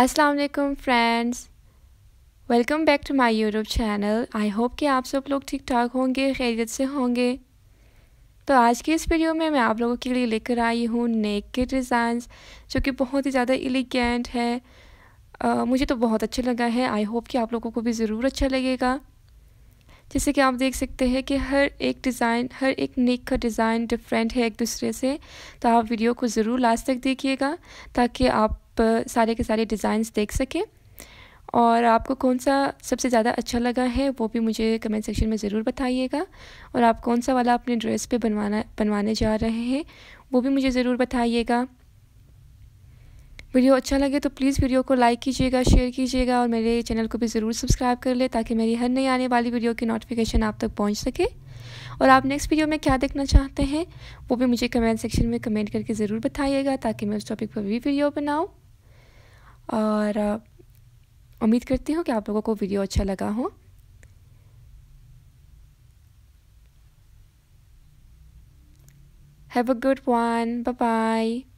अस्सलाम वालेकुम friends welcome back to my YouTube channel I hope कि आप सब लोग ठीक ठाक होंगे खैरियत से होंगे तो आज की इस वीडियो में मैं आप लोगों के लिए लेकर आई हूँ नेक के डिज़ाइंस जो कि बहुत ही ज़्यादा एलिगेंट है आ, मुझे तो बहुत अच्छा लगा है आई होप कि आप लोगों को भी ज़रूर अच्छा लगेगा जैसे कि आप देख सकते हैं कि हर एक डिज़ाइन हर एक नेक का डिज़ाइन डिफरेंट है एक दूसरे से तो आप वीडियो को ज़रूर लास्ट तक देखिएगा ताकि आप सारे के सारे डिज़ाइंस देख सकें और आपको कौन सा सबसे ज़्यादा अच्छा लगा है वो भी मुझे कमेंट सेक्शन में ज़रूर बताइएगा और आप कौन सा वाला अपने ड्रेस पे बनवाना बनवाने जा रहे हैं वो भी मुझे ज़रूर बताइएगा वीडियो अच्छा लगे तो प्लीज़ वीडियो को लाइक कीजिएगा शेयर कीजिएगा और मेरे चैनल को भी ज़रूर सब्सक्राइब कर ले ताकि मेरी हर नई आने वाली वीडियो की नोटिफिकेशन आप तक पहुँच सके और आप नेक्स्ट वीडियो में क्या देखना चाहते हैं वो भी मुझे कमेंट सेक्शन में कमेंट करके ज़रूर बताइएगा ताकि मैं उस टॉपिक पर भी वीडियो बनाऊँ और उम्मीद करती हूँ कि आप लोगों को वीडियो अच्छा लगा हो have a good one bye bye